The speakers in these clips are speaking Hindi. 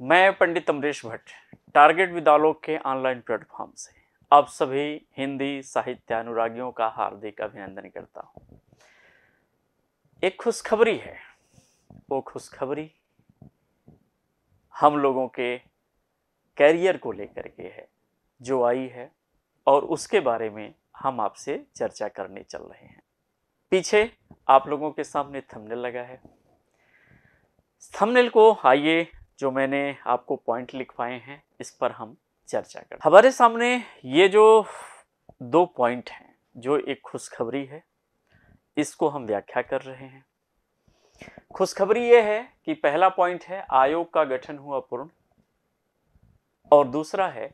मैं पंडित अमरीश भट्ट टारगेट विद्यालोक के ऑनलाइन प्लेटफॉर्म से आप सभी हिंदी साहित्य अनुरागियों का हार्दिक अभिनंदन करता हूं एक खुशखबरी है वो खुशखबरी हम लोगों के कैरियर को लेकर के है जो आई है और उसके बारे में हम आपसे चर्चा करने चल रहे हैं पीछे आप लोगों के सामने थंबनेल लगा है थंबनेल को आइए जो मैंने आपको पॉइंट लिखवाए हैं इस पर हम चर्चा करें हमारे सामने ये जो दो पॉइंट हैं जो एक खुशखबरी है इसको हम व्याख्या कर रहे हैं खुशखबरी यह है कि पहला पॉइंट है आयोग का गठन हुआ पूर्ण और दूसरा है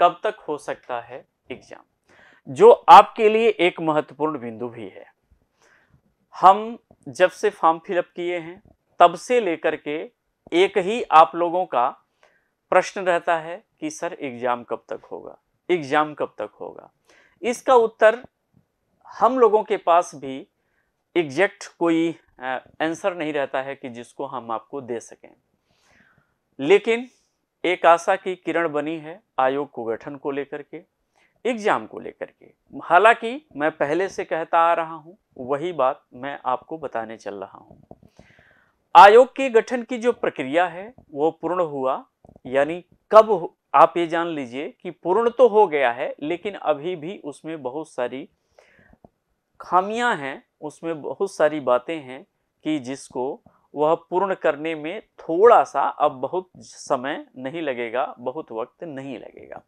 कब तक हो सकता है एग्जाम जो आपके लिए एक महत्वपूर्ण बिंदु भी है हम जब से फॉर्म फिलअप किए हैं तब से लेकर के एक ही आप लोगों का प्रश्न रहता है कि सर एग्ज़ाम कब तक होगा एग्ज़ाम कब तक होगा इसका उत्तर हम लोगों के पास भी एग्जैक्ट कोई आंसर नहीं रहता है कि जिसको हम आपको दे सकें लेकिन एक आशा की किरण बनी है आयोग को गठन को लेकर के एग्ज़ाम को लेकर के हालांकि मैं पहले से कहता आ रहा हूं वही बात मैं आपको बताने चल रहा हूं आयोग के गठन की जो प्रक्रिया है वो पूर्ण हुआ यानी कब आप ये जान लीजिए कि पूर्ण तो हो गया है लेकिन अभी भी उसमें बहुत सारी खामियां हैं उसमें बहुत सारी बातें हैं कि जिसको वह पूर्ण करने में थोड़ा सा अब बहुत समय नहीं लगेगा बहुत वक्त नहीं लगेगा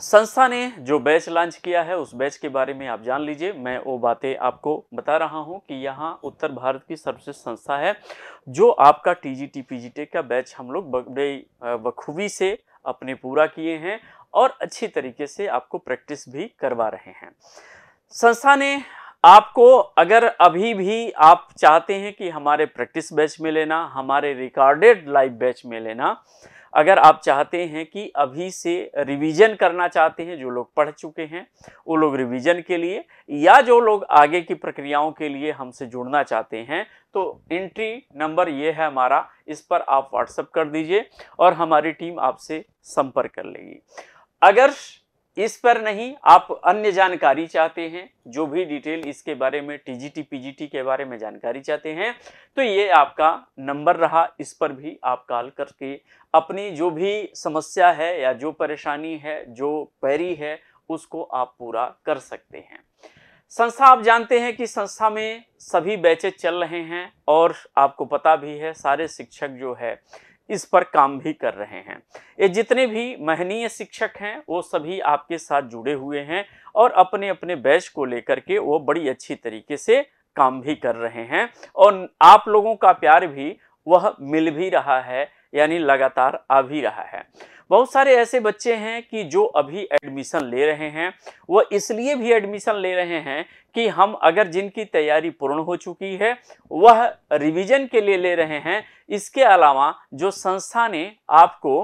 संस्था ने जो बैच लॉन्च किया है उस बैच के बारे में आप जान लीजिए मैं वो बातें आपको बता रहा हूं कि यहाँ उत्तर भारत की सर्वश्रेष्ठ संस्था है जो आपका T G T P G का बैच हम लोग बड़े बखूबी से अपने पूरा किए हैं और अच्छी तरीके से आपको प्रैक्टिस भी करवा रहे हैं संस्था ने आपको अगर अभी भी आप चाहते हैं कि हमारे प्रैक्टिस बैच में लेना हमारे रिकॉर्डेड लाइव बैच में लेना अगर आप चाहते हैं कि अभी से रिवीजन करना चाहते हैं जो लोग पढ़ चुके हैं वो लोग रिवीजन के लिए या जो लोग आगे की प्रक्रियाओं के लिए हमसे जुड़ना चाहते हैं तो एंट्री नंबर ये है हमारा इस पर आप व्हाट्सअप कर दीजिए और हमारी टीम आपसे संपर्क कर लेगी अगर इस पर नहीं आप अन्य जानकारी चाहते हैं जो भी डिटेल इसके बारे में टीजीटी पीजीटी के बारे में जानकारी चाहते हैं तो ये आपका नंबर रहा इस पर भी आप कॉल करके अपनी जो भी समस्या है या जो परेशानी है जो पैरी है उसको आप पूरा कर सकते हैं संस्था आप जानते हैं कि संस्था में सभी बैचेज चल रहे हैं और आपको पता भी है सारे शिक्षक जो है इस पर काम भी कर रहे हैं ये जितने भी महनीय शिक्षक हैं वो सभी आपके साथ जुड़े हुए हैं और अपने अपने बैच को लेकर के वो बड़ी अच्छी तरीके से काम भी कर रहे हैं और आप लोगों का प्यार भी वह मिल भी रहा है यानी लगातार आ भी रहा है बहुत सारे ऐसे बच्चे हैं कि जो अभी एडमिशन ले रहे हैं वह इसलिए भी एडमिशन ले रहे हैं कि हम अगर जिनकी तैयारी पूर्ण हो चुकी है वह रिवीजन के लिए ले रहे हैं इसके अलावा जो संस्था ने आपको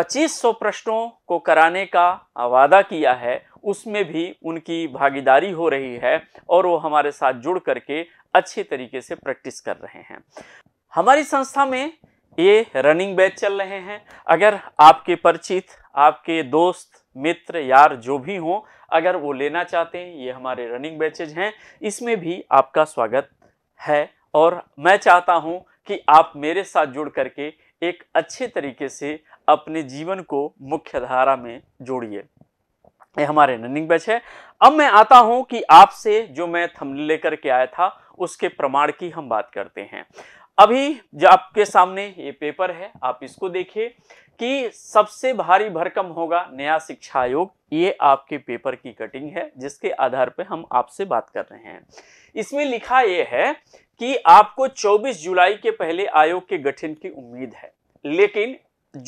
2500 प्रश्नों को कराने का वादा किया है उसमें भी उनकी भागीदारी हो रही है और वो हमारे साथ जुड़ करके अच्छे तरीके से प्रैक्टिस कर रहे हैं हमारी संस्था में ये रनिंग बैच चल रहे हैं अगर आपके परिचित आपके दोस्त मित्र यार जो भी हों अगर वो लेना चाहते हैं ये हमारे रनिंग बैचेज हैं इसमें भी आपका स्वागत है और मैं चाहता हूं कि आप मेरे साथ जुड़ करके एक अच्छे तरीके से अपने जीवन को मुख्य धारा में जोड़िए ये हमारे रनिंग बैच है अब मैं आता हूं कि आपसे जो मैं थमले लेकर के आया था उसके प्रमाण की हम बात करते हैं अभी जो आपके सामने ये पेपर है आप इसको देखिए कि सबसे भारी भरकम होगा नया शिक्षा आयोग ये आपके पेपर की कटिंग है जिसके आधार पर हम आपसे बात कर रहे हैं इसमें लिखा यह है कि आपको 24 जुलाई के पहले आयोग के गठन की उम्मीद है लेकिन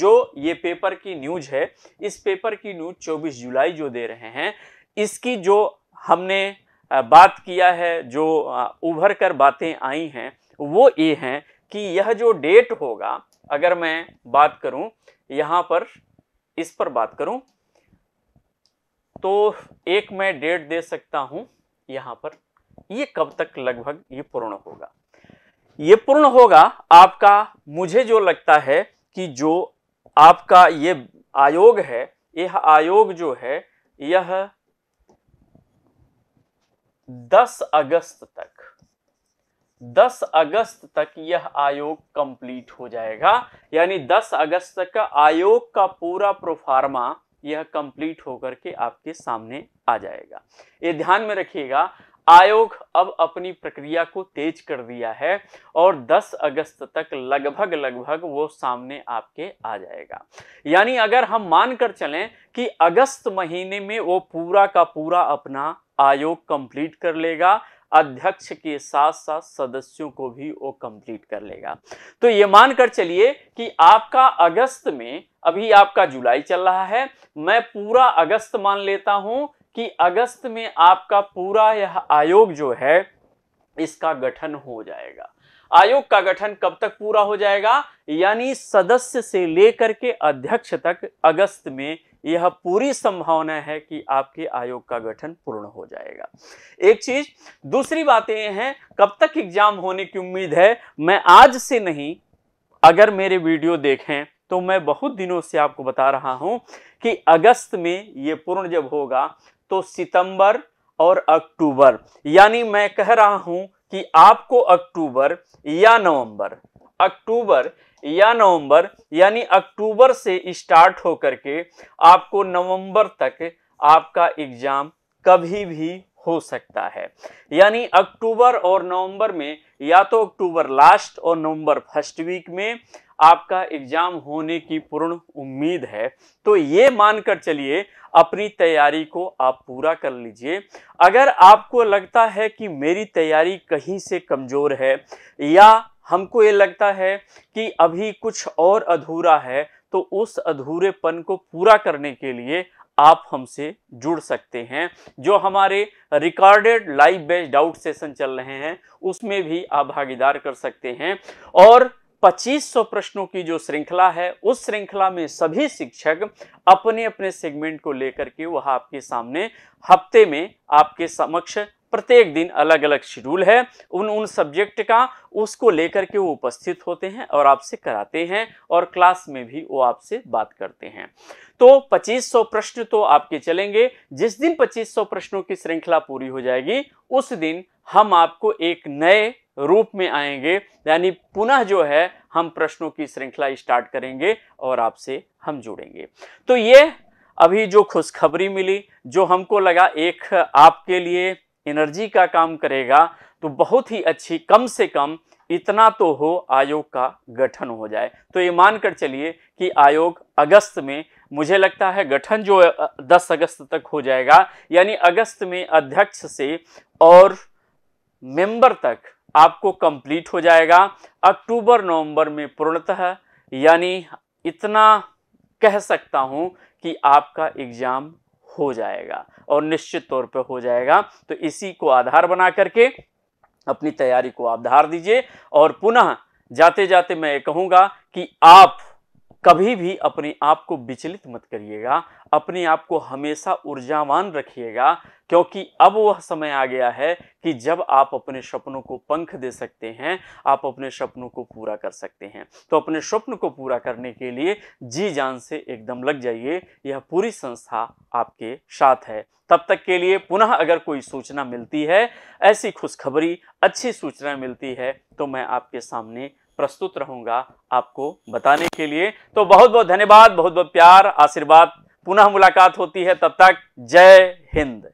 जो ये पेपर की न्यूज है इस पेपर की न्यूज 24 जुलाई जो दे रहे हैं इसकी जो हमने बात किया है जो उभर कर बातें आई हैं वो ये हैं कि यह जो डेट होगा अगर मैं बात करूं यहां पर इस पर बात करूं तो एक मैं डेट दे सकता हूं यहां पर ये कब तक लगभग ये पूर्ण होगा ये पूर्ण होगा आपका मुझे जो लगता है कि जो आपका ये आयोग है यह आयोग जो है यह 10 अगस्त तक 10 अगस्त तक यह आयोग कंप्लीट हो जाएगा यानी 10 अगस्त तक का आयोग का पूरा प्रोफार्मा यह कंप्लीट होकर के आपके सामने आ जाएगा ये ध्यान में रखिएगा आयोग अब अपनी प्रक्रिया को तेज कर दिया है और 10 अगस्त तक लगभग लगभग वो सामने आपके आ जाएगा यानी अगर हम मानकर चलें कि अगस्त महीने में वो पूरा का पूरा अपना आयोग कंप्लीट कर लेगा अध्यक्ष के साथ साथ सदस्यों को भी वो कंप्लीट कर लेगा तो ये मानकर चलिए कि आपका अगस्त में अभी आपका जुलाई चल रहा है मैं पूरा अगस्त मान लेता हूं कि अगस्त में आपका पूरा यह आयोग जो है इसका गठन हो जाएगा आयोग का गठन कब तक पूरा हो जाएगा यानी सदस्य से लेकर के अध्यक्ष तक अगस्त में यह पूरी संभावना है कि आपके आयोग का गठन पूर्ण हो जाएगा एक चीज दूसरी बात यह है कब तक एग्जाम होने की उम्मीद है मैं आज से नहीं अगर मेरे वीडियो देखें तो मैं बहुत दिनों से आपको बता रहा हूं कि अगस्त में ये पूर्ण जब होगा तो सितंबर और अक्टूबर यानी मैं कह रहा हूं कि आपको अक्टूबर या नवंबर अक्टूबर या नवंबर यानी अक्टूबर से स्टार्ट होकर के आपको नवंबर तक आपका एग्जाम कभी भी हो सकता है यानी अक्टूबर और नवंबर में या तो अक्टूबर लास्ट और नवंबर फर्स्ट वीक में आपका एग्जाम होने की पूर्ण उम्मीद है तो ये मानकर चलिए अपनी तैयारी को आप पूरा कर लीजिए अगर आपको लगता है कि मेरी तैयारी कहीं से कमज़ोर है या हमको ये लगता है कि अभी कुछ और अधूरा है तो उस अधूरेपन को पूरा करने के लिए आप हमसे जुड़ सकते हैं जो हमारे recorded live based doubt session चल रहे हैं उसमें भी आप भागीदार कर सकते हैं और 2500 प्रश्नों की जो श्रृंखला है उस श्रृंखला में सभी शिक्षक अपने अपने सेगमेंट को लेकर के वह आपके सामने हफ्ते में आपके समक्ष प्रत्येक दिन अलग अलग शेड्यूल है उन उन सब्जेक्ट का उसको लेकर के वो उपस्थित होते हैं और आपसे कराते हैं और क्लास में भी वो आपसे बात करते हैं तो 2500 प्रश्न तो आपके चलेंगे जिस दिन 2500 प्रश्नों की श्रृंखला पूरी हो जाएगी उस दिन हम आपको एक नए रूप में आएंगे यानी पुनः जो है हम प्रश्नों की श्रृंखला स्टार्ट करेंगे और आपसे हम जुड़ेंगे तो ये अभी जो खुशखबरी मिली जो हमको लगा एक आपके लिए एनर्जी का काम करेगा तो बहुत ही अच्छी कम से कम इतना तो हो आयोग का गठन हो जाए तो ये मानकर चलिए कि आयोग अगस्त में मुझे लगता है गठन जो 10 अगस्त तक हो जाएगा यानी अगस्त में अध्यक्ष से और मेंबर तक आपको कंप्लीट हो जाएगा अक्टूबर नवंबर में पूर्णतः यानी इतना कह सकता हूँ कि आपका एग्ज़ाम हो जाएगा और निश्चित तौर पर हो जाएगा तो इसी को आधार बना करके अपनी तैयारी को आप धार दीजिए और पुनः जाते जाते मैं ये कहूँगा कि आप कभी भी अपने आप को विचलित मत करिएगा अपने आप को हमेशा ऊर्जावान रखिएगा क्योंकि अब वह समय आ गया है कि जब आप अपने सपनों को पंख दे सकते हैं आप अपने सपनों को पूरा कर सकते हैं तो अपने स्वप्न को पूरा करने के लिए जी जान से एकदम लग जाइए यह पूरी संस्था आपके साथ है तब तक के लिए पुनः अगर कोई सूचना मिलती है ऐसी खुशखबरी अच्छी सूचना मिलती है तो मैं आपके सामने प्रस्तुत रहूंगा आपको बताने के लिए तो बहुत बहुत धन्यवाद बहुत बहुत प्यार आशीर्वाद पुनः मुलाकात होती है तब तक जय हिंद